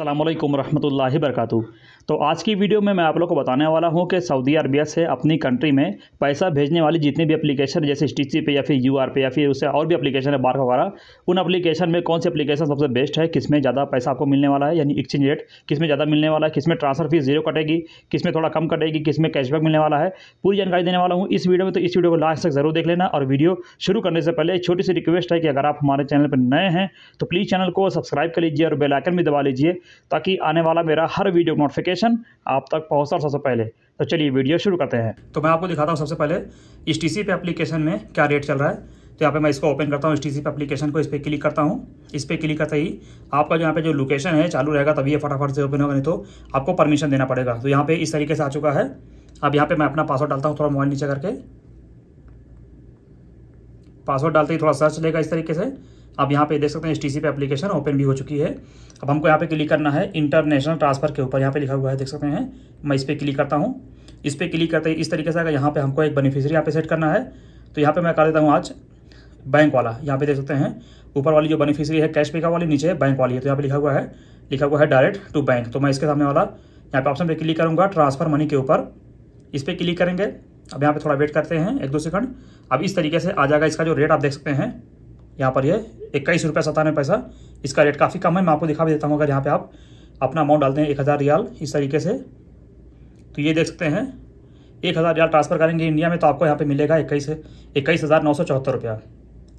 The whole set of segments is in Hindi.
अल्लाम रहमतुल्लाहि वरकत तो आज की वीडियो में मैं आप लोग को बताने वाला हूं कि सऊदी अरबिया से अपनी कंट्री में पैसा भेजने वाली जितनी भी एप्लीकेशन जैसे स्टीसी पे या फिर यू आर पे या फिर उससे और भी एप्लीकेशन है बार वगैरह उन एप्लीकेशन में कौन सी एप्लीकेशन सबसे बेस्ट है किस में ज़्यादा पैसा आपको मिलने वाला है यानी एक्सचेंज रेट किस में ज़्यादा मिलने वाला है किसमें ट्रांसफर फीस जीरो कटेगी किस में थोड़ा कम कटेगी किस में कैशबैक मिलने वाला है पूरी जानकारी देने वाला हूँ इस वीडियो में तो इस वीडियो को लास्ट तक जरूर देख लेना और वीडियो शुरू करने से पहले छोटी सी रिक्वेस्ट है कि अगर आप हमारे चैनल पर नए हैं तो प्लीज़ चैनल को सब्सक्राइब कर लीजिए और बेलाइकन भी दबा लीजिए ताकि आने वाला मेरा हर वीडियो नोटिफिकेशन आप तक पहुँच सर सबसे पहले तो चलिए वीडियो शुरू करते हैं तो मैं आपको दिखाता हूँ सबसे पहले इस टी सी पे एप्लीकेशन में क्या रेट चल रहा है तो यहाँ पे मैं इसको ओपन करता हूँ इस टी सी पे एप्लीकेशन को इस पर क्लिक करता हूँ इस पर क्लिक करते ही आपका जो यहाँ पे जो लोकेशन है चालू रहेगा तभी ये फटाफट से ओपन होगा नहीं तो आपको परमिशन देना पड़ेगा तो यहाँ पे इस तरीके से आ चुका है अब यहाँ पे मैं अपना पासवर्ड डालता हूँ थोड़ा मोबाइल नीचे करके पासवर्ड डालते ही थोड़ा सर्च लेगा इस तरीके से आप यहाँ पे देख सकते हैं एस टी पे एप्लीकेशन ओपन भी हो चुकी है अब हमको यहाँ पे क्लिक करना है इंटरनेशनल ट्रांसफर के ऊपर यहाँ पे लिखा हुआ है देख सकते हैं मैं इस पर क्लिक करता हूँ इस पर क्लिक करते इस तरीके से अगर यहाँ पे हमको एक बेनिफिशियरी यहाँ पे सेट करना है तो यहाँ पे मैं कर देता हूँ आज बैंक वाला यहाँ पे देख सकते हैं ऊपर वाली जो बेनिफिशियरी है कैश पिकअप वाली नीचे बैंक वाली है तो यहाँ पे लिखा हुआ है लिखा हुआ है डायरेक्ट टू बैंक तो मैं इसके सामने वाला यहाँ पे ऑप्शन पर क्लिक करूँगा ट्रांसफर मनी के ऊपर इस पर क्लिक करेंगे अब यहाँ पे थोड़ा वेट करते हैं एक दो सेकंड अब इस तरीके से आ जाएगा इसका जो रेट आप देख सकते हैं यहाँ पर ये इक्कीस रुपये सतानवे पैसा इसका रेट काफ़ी कम है मैं आपको दिखा भी देता हूँ अगर यहाँ पे आप अपना अमाउंट डालते हैं एक हज़ार रियाल इस तरीके से तो ये देख सकते हैं एक हज़ार रियाल ट्रांसफ़र करेंगे इंडिया में तो आपको यहाँ पे मिलेगा इक्कीस इक्कीस हज़ार नौ सौ चौहत्तर रुपया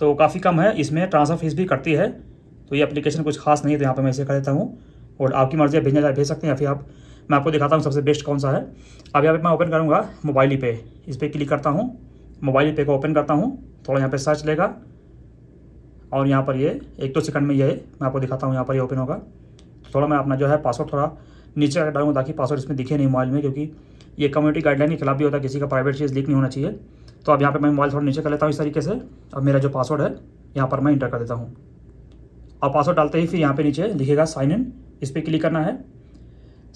तो काफ़ी कम है इसमें ट्रांसफ़र फीस भी कटती है तो ये अपलीकेशन कुछ खास नहीं है तो यहाँ पर मैं इसे कर देता हूँ और आपकी मर्ज़ी भेजना चाहे भेज सकते हैं या फिर आप मैं आपको दिखाता हूँ सबसे बेस्ट कौन सा है अब यहाँ पर मैं ओपन करूँगा मोबाइल पे इस पर क्लिक करता हूँ मोबाइल पे को ओपन करता हूँ थोड़ा यहाँ पर सर्च लेगा और यहाँ पर ये एक दो तो सेकंड में ये मैं आपको दिखाता हूँ यहाँ पर ये ओपन होगा तो थोड़ा मैं अपना जो है पासवर्ड थोड़ा नीचे का डालूँगा ताकि पासवर्ड इसमें दिखे नहीं मोबाइल में क्योंकि ये कम्युनिटी गाइडलाइन के खिलाफ भी होता है किसी का प्राइवेट चीज़ लीक नहीं होना चाहिए तो अब यहाँ पर मैं मोबाइल थोड़ा नीचे कर लेता हूँ इस तरीके से अब मेरा जो पासवर्ड है यहाँ पर मैं इंटर कर देता हूँ और पासवर्ड डालते ही फिर यहाँ पर नीचे लिखेगा साइन इन इस पर क्लिक करना है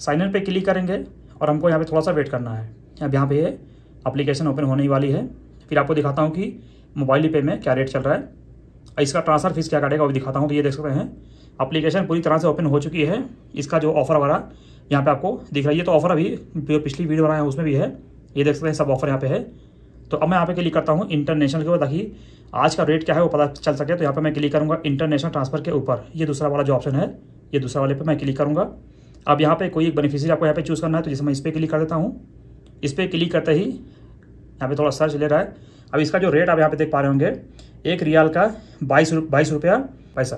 साइन इन पर क्लिक करेंगे और हमको यहाँ पर थोड़ा सा वेट करना है अब यहाँ पर ये अप्लीकेशन ओपन होने वाली है फिर आपको दिखाता हूँ कि मोबाइल पे में क्या रेट चल रहा है इसका ट्रांसफर फीस क्या काटेगा वो दिखाता हूँ तो ये देख सकते हैं अप्लीकेशन पूरी तरह से ओपन हो चुकी है इसका जो ऑफर वगैरह यहाँ पे आपको दिख रहा है ये तो ऑफर अभी जो पिछली वीडियो बनाया है उसमें भी है ये देख सकते हैं सब ऑफर यहाँ पे है तो अब मैं यहाँ पे क्लिक करता हूँ इंटरनेशनल के ऊपर ताकि आज का रेट क्या है वो पता चल सके तो यहाँ पे मैं क्लिक करूँगा इंटरनेशनल ट्रांसफर के ऊपर ये दूसरा वाला जो ऑप्शन है ये दूसरा वाले पे मैं क्लिक करूँगा अब यहाँ पर कोई एक बेनिफिशियरी आपको यहाँ पर चूज़ करना है तो जैसे मैं इस पर क्लिक कर देता हूँ इस पर क्लिक करते ही यहाँ पर थोड़ा सर्च ले रहा है अब इसका जो रेट आप यहाँ पे देख पा रहे होंगे एक रियाल का बाईस बाईस रुपया पैसा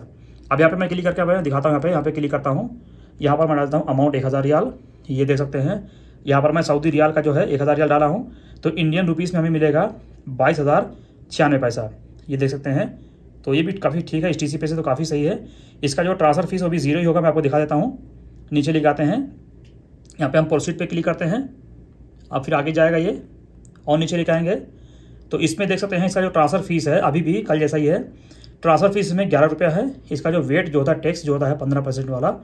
अब यहाँ पे मैं क्लिक करके मैं दिखाता हूँ यहाँ पे यहाँ पे क्लिक करता हूँ यहाँ पर मैं डालता हूँ अमाउंट एक हज़ार रियाल ये देख सकते हैं यहाँ पर मैं सऊदी रियाल का जो है एक हज़ार रियाल डाला हूँ तो इंडियन रुपीज़ में हमें मिलेगा बाईस हज़ार छियानवे पैसा ये देख सकते हैं तो ये भी काफ़ी ठीक है एस टी पे से तो काफ़ी सही है इसका जो ट्रांसफर फीस वो भी जीरो ही होगा मैं आपको दिखा देता हूँ नीचे लिख आते हैं यहाँ पे हम प्रोसीड पे क्लिक करते हैं अब फिर आगे जाएगा ये और नीचे लिखाएंगे तो इसमें देख सकते हैं इसका जो ट्रांसफर फीस है अभी भी कल जैसा ही है ट्रांसफर फीस में ग्यारह रुपया है इसका जो वेट जो होता है टैक्स जो होता है पंद्रह परसेंट वाला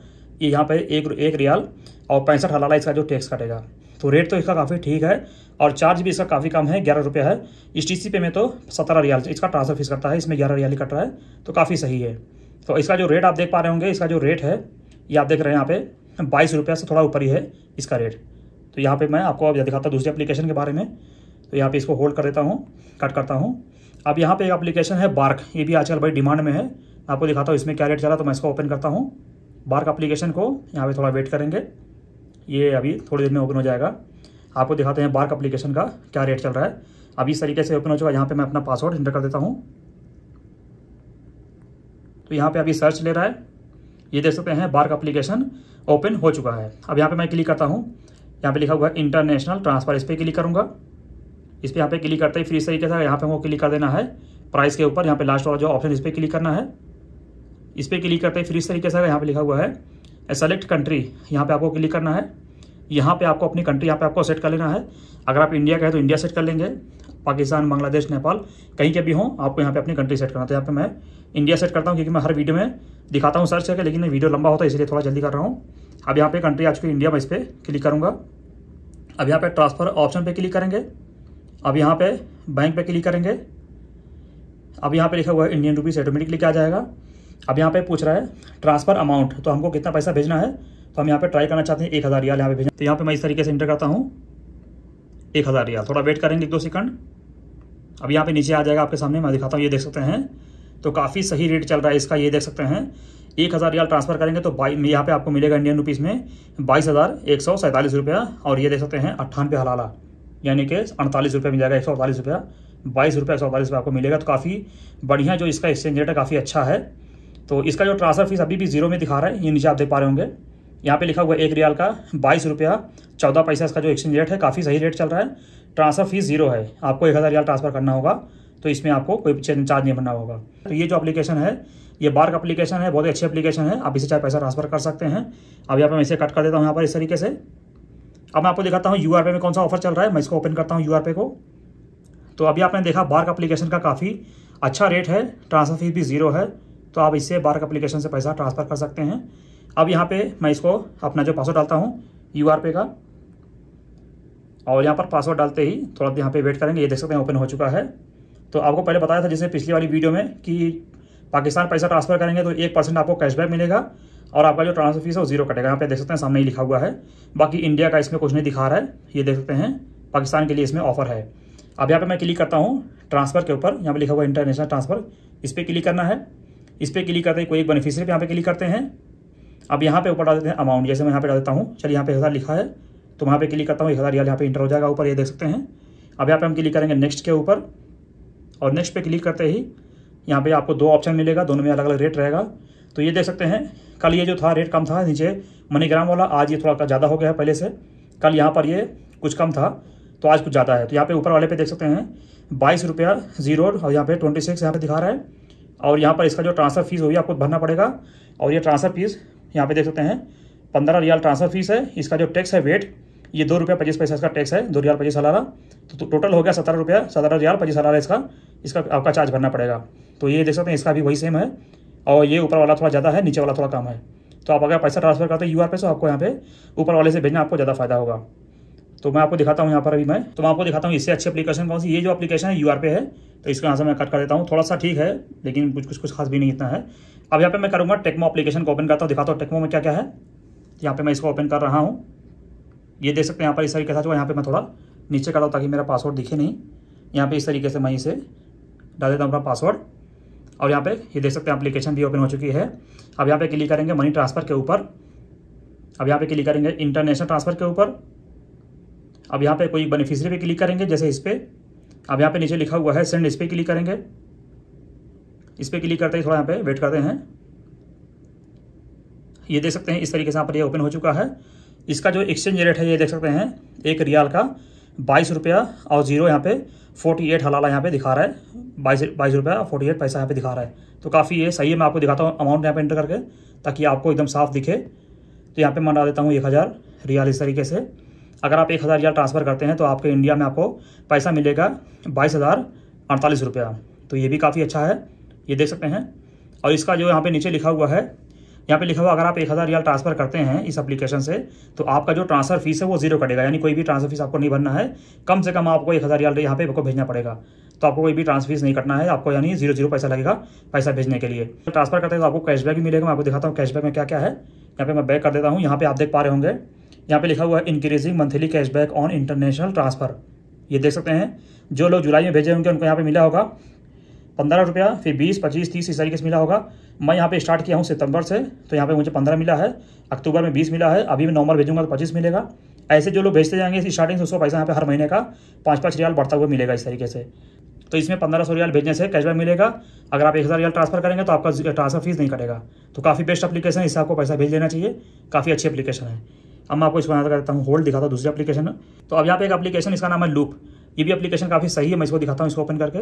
ये यहाँ पे एक एक रियाल और पैंसठ हलाला इसका जो टैक्स कटेगा तो रेट तो इसका काफ़ी ठीक है और चार्ज भी इसका काफ़ी कम है ग्यारह रुपया है इस टी सी पे में तो सत्रह रियाल इसका ट्रांसफर फीस कटता है इसमें ग्यारह रियाल कट रहा है तो काफ़ी सही है तो इसका जो रेट आप देख पा रहे होंगे इसका जो रेट है ये आप देख रहे हैं यहाँ पे बाईस से थोड़ा ऊपर ही है इसका रेट तो यहाँ पर मैं आपको अब दिखाता हूँ दूसरी अप्लीकेशन के बारे में तो यहाँ पे इसको होल्ड कर देता हूँ कट करता हूँ अब यहाँ पे एक एप्लीकेशन है बार्क ये भी आजकल भाई डिमांड में है आपको दिखाता हूँ इसमें क्या रेट चला तो मैं इसको ओपन करता हूँ बार्क अप्लीकेशन को यहाँ पर थोड़ा वेट करेंगे ये अभी थोड़ी देर में ओपन हो जाएगा आपको दिखाते हैं बार्क अप्लीकेशन का क्या रेट चल रहा है अब इस तरीके से ओपन हो चुका है यहाँ पर मैं अपना पासवर्ड इंटर कर देता हूँ तो यहाँ पर अभी सर्च ले रहा है ये देख सकते हैं बार्क अप्लीकेशन ओपन हो चुका है अब यहाँ पर मैं क्लिक करता हूँ यहाँ पर लिखा हुआ है इंटरनेशनल ट्रांसफर इस पर क्लिक करूँगा इस पर यहाँ पे क्लिक करते ही फिर इस तरीके से यहाँ पे हमको क्लिक कर देना है प्राइस के ऊपर यहाँ पे लास्ट वाला जो ऑप्शन इस पर क्लिक करना है इस पर क्लिक करते ही फिर इस तरीके से यहाँ पे लिखा हुआ है सेलेक्ट कंट्री यहाँ पे आपको क्लिक करना है यहाँ पे आपको अपनी कंट्री यहाँ पे आपको सेट कर लेना है अगर आप इंडिया का है तो इंडिया सेट कर लेंगे पाकिस्तान बांग्लादेश नेपाल कहीं के भी हों आपको यहाँ पे अपनी कंट्री सेट करना था यहाँ पे मैं इंडिया सेट करता हूँ क्योंकि मैं हर वीडियो में दिखाता हूँ सर्च करके लेकिन वीडियो लंबा होता है इसलिए थोड़ा जल्दी कर रहा हूँ अब यहाँ पे कंट्री आ चुकी इंडिया में इस पर क्लिक करूँगा अब यहाँ पे ट्रांसफर ऑप्शन पे क्लिक करेंगे अब यहाँ पे बैंक पे क्लिक करेंगे अब यहाँ पे लिखा हुआ है इंडियन रुपीस ऑटोमेटिकली क्या जाएगा अब यहाँ पे पूछ रहा है ट्रांसफर अमाउंट तो हमको कितना पैसा भेजना है तो हम यहाँ पे ट्राई करना चाहते हैं एक हज़ार रियाल यहाँ पे भेजना तो यहाँ पे मैं इस तरीके से इंटर करता हूँ एक हज़ार रियाल थोड़ा वेट करेंगे एक दो सेकंड अब यहाँ पे नीचे आ जाएगा आपके सामने मैं दिखाता हूँ ये देख सकते हैं तो काफ़ी सही रेट चल रहा है इसका ये देख सकते हैं एक हज़ार रियाल ट्रांसफर करेंगे तो बाई यहाँ पर आपको मिलेगा इंडियन रुपीज़ में बाईस हज़ार एक सौ सैंतालीस रुपया और ये देख सकते हैं अट्ठानवे हलाला यानी कि अड़तालीस रुपये मिल जाएगा एक सौ अड़तालीस रुपया बाईस रुपये एक सौ अड़तालीस रुपये आपको मिलेगा तो काफ़ी बढ़िया जो इसका एक्सचेंज रेट है काफ़ी अच्छा है तो इसका जो ट्रांसफर फीस अभी भी जीरो में दिखा रहा है ये नीचे आप देख पा रहे होंगे यहाँ पे लिखा हुआ एक रियाल का बाईस रुपया चौदह पैसा इसका जो एक्सचेंज रेट है काफ़ी सही रेट चल रहा है ट्रांसफर फीस जीरो है आपको एक हज़ार रियाल ट्रांसफर करना होगा तो इसमें आपको कोई चार्ज नहीं भरना होगा तो ये जो एप्लीकेशन है ये बार्क एप्लीकेशन है बहुत ही अच्छी एप्लीकेशन है आप इसे चाहे पैसा ट्रांसफर कर सकते हैं अब यहाँ पर मैं इसे कट कर देता हूँ यहाँ पर इस तरीके से अब मैं आपको दिखाता हूँ यू पे में कौन सा ऑफर चल रहा है मैं इसको ओपन करता हूँ यू पे को तो अभी आपने देखा बार्क अप्लीकेशन का काफ़ी अच्छा रेट है ट्रांसफ़र फीस भी ज़ीरो है तो आप इससे बार्क अप्लीकेशन से पैसा ट्रांसफ़र कर सकते हैं अब यहाँ पे मैं इसको अपना जो पासवर्ड डालता हूँ यू पे का और यहाँ पर पासवर्ड डालते ही थोड़ा यहाँ पर वेट करेंगे ये देख सकते हैं ओपन हो चुका है तो आपको पहले बताया था जैसे पिछली वाली वीडियो में कि पाकिस्तान पैसा ट्रांसफ़र करेंगे तो एक परसेंट आपको कैशबैक मिलेगा और आपका जो ट्रांसफर फीस है वो जीरो कटेगा यहाँ पे देख सकते हैं सामने ही लिखा हुआ है बाकी इंडिया का इसमें कुछ नहीं दिखा रहा है ये देख सकते हैं पाकिस्तान के लिए इसमें ऑफर है अब यहाँ पे मैं क्लिक करता हूँ ट्रांसफर के ऊपर यहाँ पे लिखा हुआ इंटरनेशनल ट्रांसफर इस पर क्लिक करना है इस पर क्लिक करते हैं कोई एक बेनिफिशियरी पर यहाँ पे क्लिक करते हैं अब यहाँ पे ऊपर डाल देते हैं अमाउंट जैसे मैं यहाँ पे डाल देता हूँ चलिए यहाँ पे हज़ार लिखा है तो वहाँ पे क्लिक करता हूँ एक हज़ार यहाँ पे इंटर हो जाएगा ऊपर ये देख सकते हैं अब यहाँ पे हम क्लिक करेंगे नेक्स्ट के ऊपर और नेक्स्ट पे क्लिक करते ही यहाँ पे आपको दो ऑप्शन मिलेगा दोनों में अलग अलग रेट रहेगा तो ये देख सकते हैं कल ये जो था रेट कम था नीचे मनीग्राम वाला आज ये थोड़ा ज़्यादा हो गया है पहले से कल यहाँ पर ये कुछ कम था तो आज कुछ ज़्यादा है तो यहाँ पे ऊपर वाले पे देख सकते हैं बाईस रुपया जीरो और यहाँ पे ट्वेंटी सिक्स यहाँ पर दिखा रहा है और यहाँ पर इसका जो ट्रांसफ़र फीस होगी आपको भरना पड़ेगा और ये ट्रांसफ़र फीस यहाँ पे देख सकते हैं पंद्रह रियाल ट्रांसफ़र फीस है इसका जो टैक्स है वेट ये दो रुपया पच्चीस पैसा इसका टैक्स है दो रियाल पच्चीस हलारा तो टोटल तो हो गया सत्रह रुपया सत्रह रियाल पच्चीस हलारा इसका इसका आपका चार्ज भरना पड़ेगा तो ये देख सकते हैं इसका भी वही सेम है और ये ऊपर वाला थोड़ा ज़्यादा है नीचे वाला थोड़ा कम है तो आप अगर पैसा ट्रांसफर करते हैं यू आर पे तो आपको यहाँ पे ऊपर वाले से भेजना आपको ज़्यादा फायदा होगा तो मैं आपको दिखाता हूँ यहाँ पर अभी मैं तो मैं आपको दिखाता हूँ इससे अच्छी अपलीकेशन कौन सी ये जो अपलीकेशन है यू आर पे है तो इसके यहाँ से मैं कट कर देता हूँ थोड़ा सा ठीक है लेकिन कुछ कुछ कुछ खास भी नहीं इतना है अब यहाँ पे मैं करूँगा टेक्मो अपलीकेशन को ओपन करता हूँ दिखाता हूँ टेक्मो में क्या क्या है यहाँ पर मैं इसको ओपन कर रहा हूँ ये देख सकते हैं यहाँ पर इस तरीके से जो तो यहाँ पर मैं थोड़ा नीचे रहा हूँ ताकि मेरा पासवर्ड दिखे नहीं यहाँ पर इस तरीके से मैं इसे डाल देता हूँ अपना पासवर्ड और यहाँ पे ये देख सकते हैं एप्लीकेशन भी ओपन हो चुकी है अब यहाँ पे क्लिक करेंगे मनी ट्रांसफ़र के ऊपर अब यहाँ पे क्लिक करेंगे इंटरनेशनल ट्रांसफ़र के ऊपर अब यहाँ पे कोई बेनिफिशियरी पे क्लिक करेंगे जैसे इस पर अब यहाँ पे नीचे लिखा हुआ है सेंड इस पर क्लिक करेंगे इस पर क्लिक करते ही थोड़ा यहाँ पे वेट करते हैं ये देख सकते हैं इस तरीके से यहाँ पर ये ओपन हो चुका है इसका जो एक्सचेंज रेट है ये देख सकते हैं एक रियाल का बाईस रुपया और जीरो यहाँ पे फोर्टी एट हलाला यहाँ पे दिखा रहा है बाईस बाईस रुपया फोर्टी एट पैसा यहाँ पे दिखा रहा है तो काफ़ी ये सही है मैं आपको दिखाता हूँ अमाउंट यहाँ पे एंटर करके ताकि आपको एकदम साफ दिखे तो यहाँ पे मैं डाल देता हूँ एक हज़ार रियाल इस तरीके से अगर आप एक हज़ार रियाल ट्रांसफ़र करते हैं तो आपके इंडिया में आपको पैसा मिलेगा बाईस हज़ार अड़तालीस रुपया तो ये भी काफ़ी अच्छा है ये देख सकते हैं और इसका जो यहाँ पर नीचे लिखा हुआ है यहाँ पे लिखा हुआ अगर आप एक हज़ार रियाल ट्रांसफर करते हैं इस एप्लीकेशन से तो आपका जो ट्रांसफर फीस है वो जीरो कटेगा यानी कोई भी ट्रांसफर फीस आपको नहीं भरना है कम से कम आपको एक हज़ार रियाल यहाँ पे आपको भेजना पड़ेगा तो आपको कोई भी ट्रांसफर फीस नहीं कटना है आपको यानी जीरो जीरो पैसा लगेगा पैसा भेजने के लिए ट्रांसफर करते हैं तो आपको कैशबैक भी मिलेगा मैं आपको दिखाता हूँ कैशबैक में क्या क्या है यहाँ पे मैं बैक कर देता हूँ यहाँ पे आप देख पा रहे होंगे यहाँ पे लिखा हुआ है increasing monthly cashback on international transfer ये देख सकते हैं जो लोग जुलाई में भेजे होंगे उनको यहाँ पे मिला होगा पंद्रह रुपया फिर बीस पच्चीस तीस इस तरीके से मिला होगा मैं यहाँ पे स्टार्ट किया हूँ सितंबर से तो यहाँ पे मुझे पंद्रह मिला है अक्टूबर में बीस मिला है अभी मैं नवंबर भेजूंगा तो पच्चीस मिलेगा ऐसे जो लोग भेजते जाएंगे स्टार्टिंग से उसको पैसा यहाँ पे हर महीने का पाँच पाँच रियाल बढ़ता हुआ मिलेगा इस तरीके से तो इसमें पंद्रह सौ रियाल भेजने से कैशबैक मिलेगा अगर आप एक हज़ार रियाल ट्रांसफर करेंगे तो आपका ट्रांसफर फीस नहीं कटेगा तो काफ़ी बेस्ट अपलीकेशन है इससे आपको पैसा भेज देना चाहिए काफ़ी अच्छी अपलीकेशन है अब मैं आपको इसको बनाता करता हूँ होल्ड दिखाता हूँ दूसरी अपलीकेशन तो अब यहाँ पे एक अपलीकेशन इसका नाम है लूप ये भी अपलीकेशन काफ़ी सही है मैं इसको दिखाता हूँ इसको ओपन करके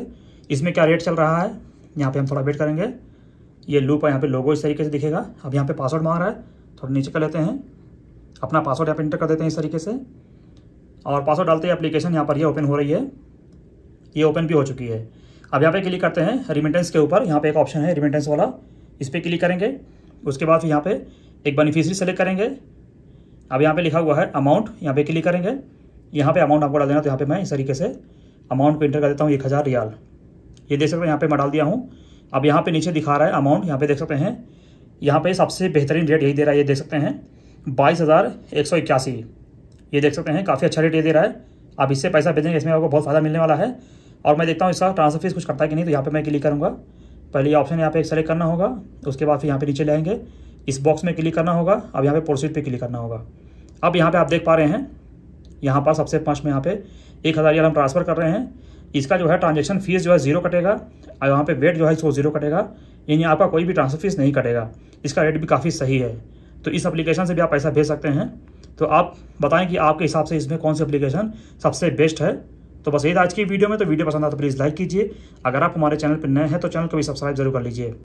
इसमें क्या रेट चल रहा है यहाँ पर हम थोड़ा वेट करेंगे ये लूप है यहाँ पे लोगो इस तरीके से दिखेगा अब यहाँ पे पासवर्ड मांग रहा है थोड़ा नीचे कर लेते हैं अपना पासवर्ड यहाँ पे इंटर कर देते हैं इस तरीके से और पासवर्ड डालते ही एप्लीकेशन यहाँ पर ये ओपन हो रही है ये ओपन भी हो चुकी है अब यहाँ पे क्लिक करते हैं रिमिटेंस के ऊपर यहाँ पे एक ऑप्शन है रिमिटेंस वाला इस पर क्लिक करेंगे उसके बाद फिर यहाँ पे एक बेनिफिशरी सेलेक्ट करेंगे अब यहाँ पे लिखा हुआ है अमाउंट यहाँ पे क्लिक करेंगे यहाँ पे अमाउंट आपको डाल देना तो यहाँ पे मैं इस तरीके से अमाउंट को इंटर कर देता हूँ एक हज़ार रियाल ये देख सकते हो यहाँ पे मैं डाल दिया हूँ अब यहाँ पे नीचे दिखा रहा है अमाउंट यहाँ पे देख सकते हैं यहाँ पे सबसे बेहतरीन रेट यही दे रहा है ये देख सकते हैं बाईस हज़ार एक सौ इक्यासी ये देख सकते हैं काफ़ी अच्छा रेट ये दे रहा है आप इससे पैसा भेजेंगे इसमें आपको बहुत फ़ायदा मिलने वाला है और मैं देखता हूँ इसका ट्रांसफर फीस कुछ करता है कि नहीं तो यहाँ पर मैं क्लिक करूँगा पहले ऑप्शन यहाँ एक सेलेक्ट करना होगा उसके बाद फिर यहाँ पर नीचे लेंगे इस बॉक्स में क्लिक करना होगा अब यहाँ पर प्रोसीड पर क्लिक करना होगा अब यहाँ पर आप देख पा रहे हैं यहाँ पर सबसे पाँच में यहाँ पे एक हज़ार हम ट्रांसफ़र कर रहे हैं इसका जो है ट्रांजेक्शन फीस जो है जीरो कटेगा और यहाँ पे वेट जो है इसको जीरो कटेगा यानी आपका कोई भी ट्रांसफर फीस नहीं कटेगा इसका रेट भी काफ़ी सही है तो इस अप्लीकेशन से भी आप पैसा भेज सकते हैं तो आप बताएं कि आपके हिसाब से इसमें कौन सी अप्लीकेशन सबसे बेस्ट है तो बस यही आज की वीडियो में तो वीडियो पसंद आता तो प्लीज़ लाइक कीजिए अगर आप हमारे चैनल पर नए हैं तो चैनल को भी सब्सक्राइब जरूर कर लीजिए